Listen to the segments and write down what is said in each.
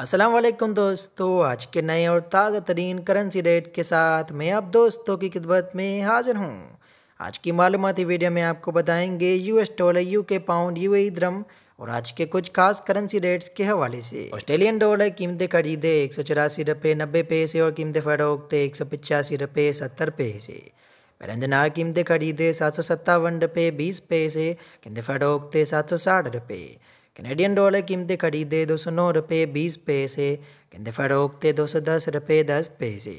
अस्सलाम वालेकुम दोस्तों आज के नए और ताज़ा तरीन करेंसी रेट के साथ मैं आप दोस्तों की खिदमत में हाजिर हूँ आज की मालूमती वीडियो में आपको बताएंगे US dollar U K pound U A द्रम और आज के कुछ खास करेंसी रेट्स के हवाले से ऑस्ट्रेलियन डॉलर कीमतें खरीदे एक सौ चौरासी रुपये नब्बे पैसे और कीमतें फरोखते एक सौ पचासी रुपये सत्तर पैसे बरंदनार कीमतें खरीदे सात सौ सत्तावन रुपये बीस पैसे कीमतें फरोखते सात सौ साठ रुपये कैनेडियन डॉलर कीमतें खरीदे दो सौ नौ रुपये बीस पैसे कहते फरोखते दो सौ दस रुपये दस पैसे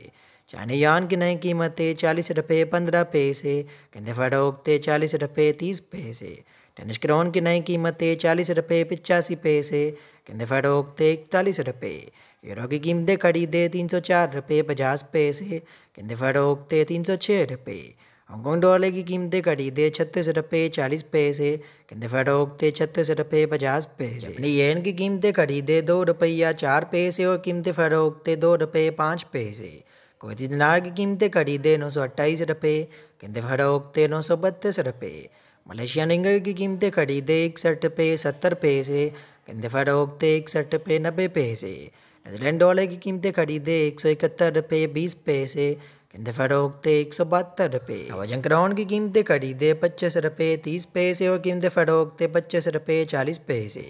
चाइना यान की नई कीमतें चालीस रुपये पंद्रह पैसे कहते फरोखते चालीस रुपये तीस पैसे टेनिस क्रोन की नई कीमतें चालीस रुपये पिचासी पैसे कहते फरोखते इकतालीस रुपये यूरो की कीमतें खरीदे तीन सौ चार रुपये पचास पैसे कहते फरोखते तीन सौ छः रुपये गोंडवाले की कीमतें खरीदे छत्तीस रुपये चालीस पैसे फटोक फटोकते छत्तीस रुपये पचास पैसे अपनी येन की कीमतें खरीदे दो रुपया चार पैसे और कीमतें थे दो रुपये पाँच पैसे कोई दिनार की कीमतें खरीदे नौ सौ अट्ठाईस रुपये फटोक थे नौ सौ बत्तीस रुपये मलेशिया निंगर की कीमतें खरीदे इकसठ रुपये सत्तर पैसे फटोक थे इकसठ रुपये नब्बे पैसे न्यूजीलैंड डॉलर की कीमतें खरीदे एक सौ इकहत्तर रुपये बीस पैसे किंतु फरोख्ते एक सौ बहत्तर रुपये वजन क्राउन की कीमतें दे पच्चीस रुपये तीस पैसे और कीमतें फरोख्ते पच्चीस रुपये चालीस पैसे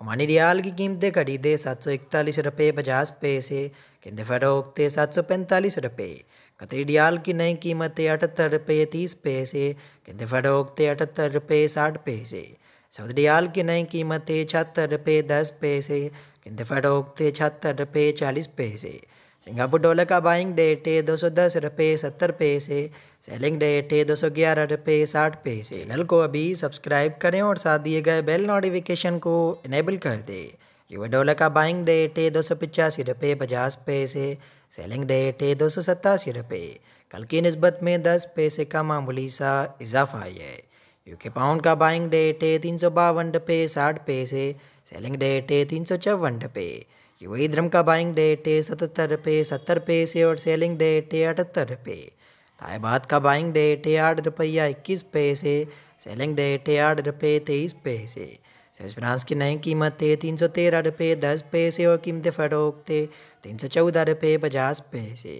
अमानी रियाल की कीमतें दे सात सौ इकतालीस रुपये पचास पैसे किंतु फरोख्ते सात सौ पैंतालीस रुपये कतरी रियाल की नई कीमतें अठहत्तर रुपये तीस पैसे किंतु फरोख्ते अठहत्तर रुपये साठ पैसे सऊदी रियाल की नई कीमतें छहत्तर रुपये दस पैसे किंतु फरोख्ते छहत्तर रुपये चालीस पैसे सिंगापुर डॉलर का बाइंग डेट है दो सौ दस रुपये सत्तर पैसे सेलिंग डेट है दो सौ ग्यारह रुपये साठ पैसे चैनल को अभी सब्सक्राइब करें और साथ दिए गए बेल नोटिफिकेशन को इनेबल कर दें यू डॉलर का बाइंग डेट है दो सौ पचासी रुपये पचास पैसे सेलिंग डेट है दो सौ सतासी रुपये कल की नस्बत में दस पैसे का मामूली सा इजाफा है यूके पाउंड का बाइंग डेट है तीन सौ बावन रुपये साठ पैसे सेलिंग डेट है तीन सौ चौवन रुपये ये वही का बाइंग डेट है सतहत्तर रुपये सत्तर पैसे और सेलिंग डेट है अठहत्तर रुपये ताइबाद का बाइंग डेट है आठ रुपया इक्कीस पैसे सेलिंग डेट है आठ रुपये तेईस पैसे सेल्स फ्रांस की नई कीमत है तीन सौ तेरह रुपये दस पैसे और कीमतें फरोख्त तीन सौ चौदह रुपये पचास पैसे